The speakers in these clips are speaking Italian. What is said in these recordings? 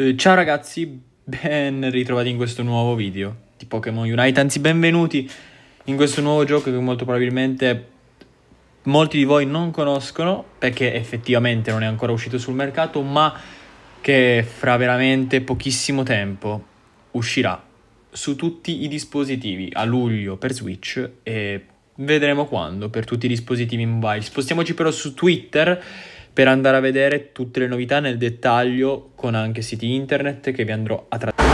Eh, ciao ragazzi, ben ritrovati in questo nuovo video di Pokémon Unite, anzi benvenuti in questo nuovo gioco che molto probabilmente molti di voi non conoscono perché effettivamente non è ancora uscito sul mercato, ma che fra veramente pochissimo tempo uscirà su tutti i dispositivi a luglio per Switch e vedremo quando per tutti i dispositivi mobile. Spostiamoci però su Twitter per andare a vedere tutte le novità nel dettaglio con anche siti internet che vi andrò a trattare.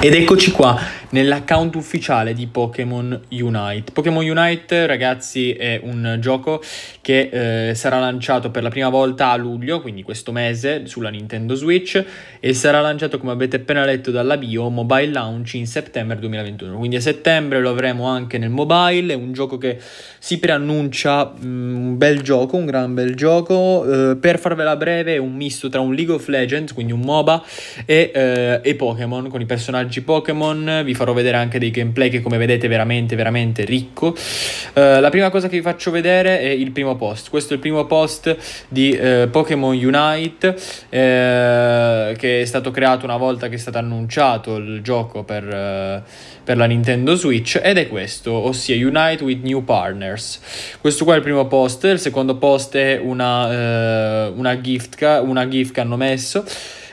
Ed eccoci qua, nell'account ufficiale di Pokémon Unite. Pokémon Unite, ragazzi, è un gioco che eh, sarà lanciato per la prima volta a luglio, quindi questo mese, sulla Nintendo Switch e sarà lanciato, come avete appena letto dalla bio, mobile launch in settembre 2021. Quindi a settembre lo avremo anche nel mobile, è un gioco che si preannuncia mh, mm, un bel gioco, un gran bel gioco. Eh, per farvela breve, è un misto tra un League of Legends, quindi un MOBA, e, eh, e Pokémon, con i personaggi Pokémon, vi farò farò vedere anche dei gameplay che come vedete è veramente veramente ricco. Uh, la prima cosa che vi faccio vedere è il primo post. Questo è il primo post di uh, Pokémon Unite uh, che è stato creato una volta che è stato annunciato il gioco per, per la Nintendo Switch ed è questo, ossia Unite with New Partners. Questo qua è il primo post, il secondo post è una, una, gift, una gift che hanno messo.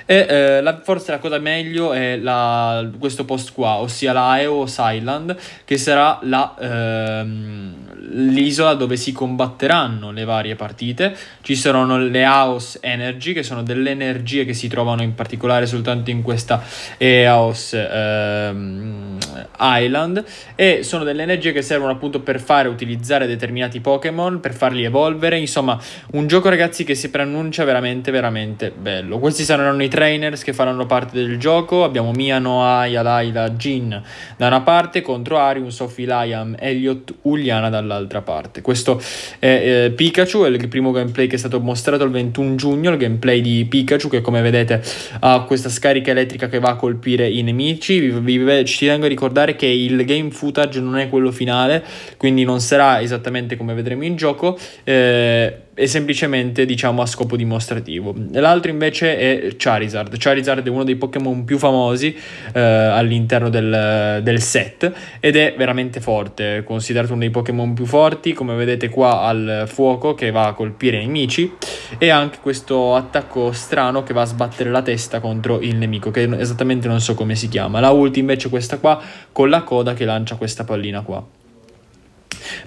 E eh, la, forse la cosa meglio è la, questo post qua, ossia la Eos Island, che sarà la, ehm, l'isola dove si combatteranno le varie partite. Ci saranno le Aos Energy, che sono delle energie che si trovano in particolare soltanto in questa Eos. Ehm, Island e sono delle energie che servono appunto per fare utilizzare determinati Pokémon, per farli evolvere, insomma un gioco ragazzi che si preannuncia veramente veramente bello. Questi saranno i trainers che faranno parte del gioco, abbiamo Mia, Aya, Laila, Jin da una parte contro Arium, Sophie, Liam, Elliot, Uliana dall'altra parte. Questo è eh, Pikachu, è il primo gameplay che è stato mostrato il 21 giugno, il gameplay di Pikachu che come vedete ha questa scarica elettrica che va a colpire i nemici. Vi, vi, ci tengo a ricordare ricordare che il game footage non è quello finale, quindi non sarà esattamente come vedremo in gioco. Eh, è semplicemente diciamo a scopo dimostrativo. L'altro invece è Charizard. Charizard è uno dei Pokémon più famosi eh, all'interno del, del, set ed è veramente forte, è considerato uno dei Pokémon più forti, come vedete qua al fuoco che va a colpire i nemici e anche questo attacco strano che va a sbattere la testa contro il nemico che esattamente non so come si chiama. La ulti invece è questa qua con la coda che lancia questa pallina qua.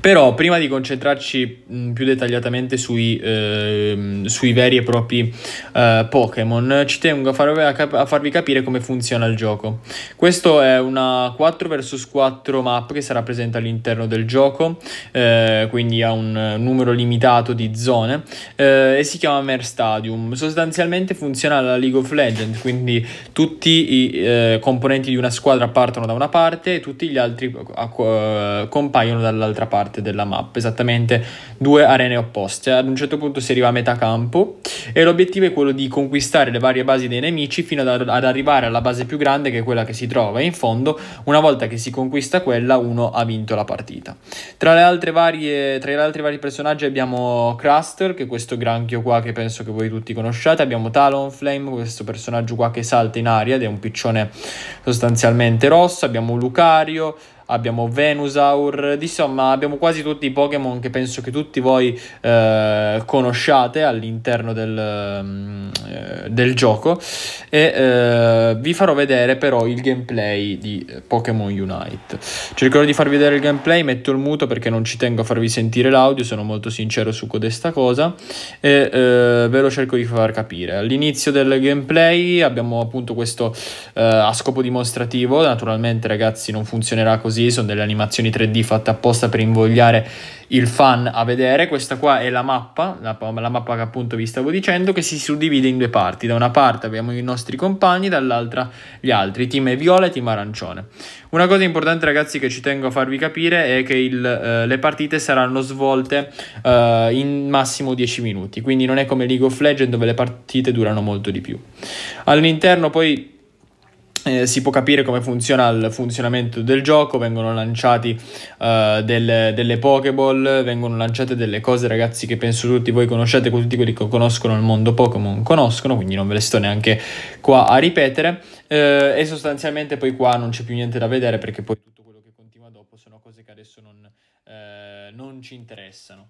Però prima di concentrarci mm, più dettagliatamente sui, eh, sui veri e propri eh, Pokémon, ci tengo a, farvi, a, cap- a farvi capire come funziona il gioco. Questo è una 4 vs 4 map che sarà presente all'interno del gioco, eh, quindi ha un numero limitato di zone eh, e si chiama Mer Stadium. Sostanzialmente funziona la League of Legends, quindi tutti i eh, componenti di una squadra partono da una parte e tutti gli altri eh, compaiono dall'altra parte parte della mappa, esattamente due arene opposte. Ad un certo punto si arriva a metà campo e l'obiettivo è quello di conquistare le varie basi dei nemici fino ad, ad arrivare alla base più grande che è quella che si trova in fondo. Una volta che si conquista quella, uno ha vinto la partita. Tra le altre varie, tra gli altri vari personaggi abbiamo Cruster, che è questo granchio qua che penso che voi tutti conosciate, abbiamo Talonflame, questo personaggio qua che salta in aria ed è un piccione sostanzialmente rosso, abbiamo Lucario, abbiamo Venusaur, insomma abbiamo quasi tutti i Pokémon che penso che tutti voi eh, conosciate all'interno del, mm, eh, del gioco e eh, vi farò vedere però il gameplay di Pokémon Unite. Cercherò di farvi vedere il gameplay, metto il muto perché non ci tengo a farvi sentire l'audio, sono molto sincero su codesta cosa e eh, ve lo cerco di far capire. All'inizio del gameplay abbiamo appunto questo eh, a scopo dimostrativo, naturalmente ragazzi non funzionerà così così, sono delle animazioni 3D fatte apposta per invogliare il fan a vedere. Questa qua è la mappa, la, la, mappa che appunto vi stavo dicendo, che si suddivide in due parti. Da una parte abbiamo i nostri compagni, dall'altra gli altri, team viola e team arancione. Una cosa importante ragazzi che ci tengo a farvi capire è che il, eh, le partite saranno svolte eh, in massimo 10 minuti, quindi non è come League of Legends dove le partite durano molto di più. All'interno poi eh, si può capire come funziona il funzionamento del gioco, vengono lanciati uh, del, delle Pokéball, vengono lanciate delle cose ragazzi che penso tutti voi conoscete, tutti quelli che conoscono il mondo Pokémon conoscono, quindi non ve le sto neanche qua a ripetere uh, e sostanzialmente poi qua non c'è più niente da vedere perché poi tutto quello che continua dopo sono cose che adesso non, uh, non ci interessano.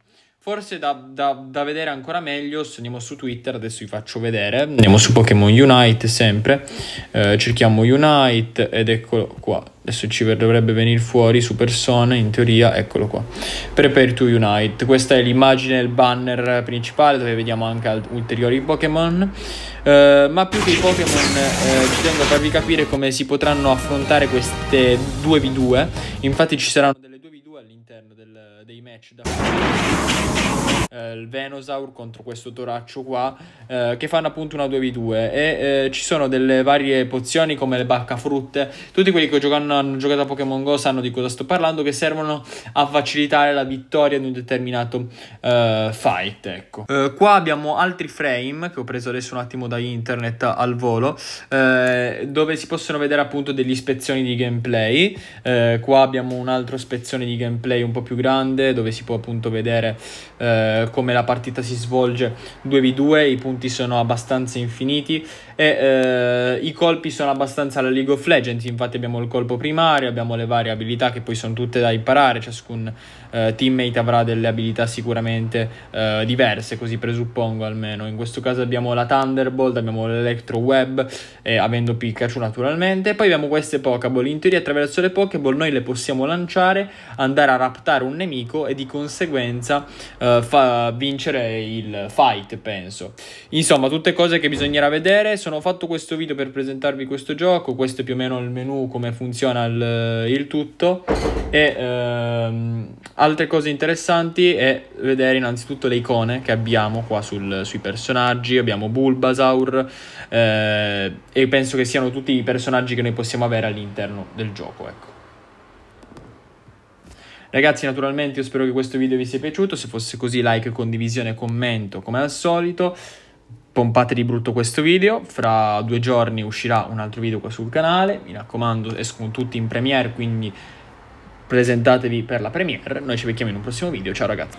Forse da, da, da, vedere ancora meglio, se andiamo su Twitter, adesso vi faccio vedere, andiamo su Pokémon Unite sempre, eh, cerchiamo Unite ed eccolo qua, adesso ci dovrebbe venire fuori su persona, in teoria, eccolo qua, Prepare to Unite, questa è l'immagine, il banner principale dove vediamo anche ulteriori Pokémon, eh, ma più che i Pokémon eh, ci tengo a farvi capire come si potranno affrontare queste 2v2, infatti ci saranno delle dei match da... Eh, il Venosaur contro questo Toraccio qua, eh, che fanno appunto una 2v2 e eh, ci sono delle varie pozioni come le baccafrutte, tutti quelli che giocano, hanno giocato a Pokémon Go sanno di cosa sto parlando, che servono a facilitare la vittoria di un determinato eh, fight, ecco. Eh, qua abbiamo altri frame, che ho preso adesso un attimo da internet al volo, dove si possono vedere appunto delle ispezioni di gameplay, qua abbiamo un'altra spezzone di gameplay un po' più grande, dove si può appunto vedere come la partita si svolge 2v2, i punti sono abbastanza infiniti e eh, i colpi sono abbastanza alla League of Legends, infatti abbiamo il colpo primario, abbiamo le varie abilità che poi sono tutte da imparare, ciascun eh, teammate avrà delle abilità sicuramente eh, diverse, così presuppongo almeno. In questo caso abbiamo la Thunderbolt, abbiamo l'Electro Web, eh, avendo Pikachu naturalmente, poi abbiamo queste Pokéball, in teoria attraverso le Pokéball noi le possiamo lanciare, andare a raptare un nemico e di conseguenza eh, fa vincere il fight, penso. Insomma, tutte cose che bisognerà vedere. Sono fatto questo video per presentarvi questo gioco, questo è più o meno il menu, come funziona il, il tutto. E ehm, altre cose interessanti è vedere innanzitutto le icone che abbiamo qua sul, sui personaggi. Abbiamo Bulbasaur eh, e penso che siano tutti i personaggi che noi possiamo avere all'interno del gioco, ecco. Ragazzi naturalmente io spero che questo video vi sia piaciuto, se fosse così like, condivisione, commento come al solito. Pompate di brutto questo video, fra due giorni uscirà un altro video qua sul canale, mi raccomando escono tutti in premiere quindi presentatevi per la premiere, noi ci becchiamo in un prossimo video, ciao ragazzi!